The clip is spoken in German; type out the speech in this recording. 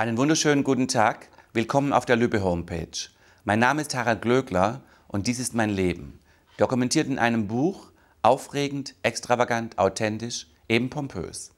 Einen wunderschönen guten Tag. Willkommen auf der Lübbe Homepage. Mein Name ist Harald Glöckler und dies ist mein Leben. Dokumentiert in einem Buch, aufregend, extravagant, authentisch, eben pompös.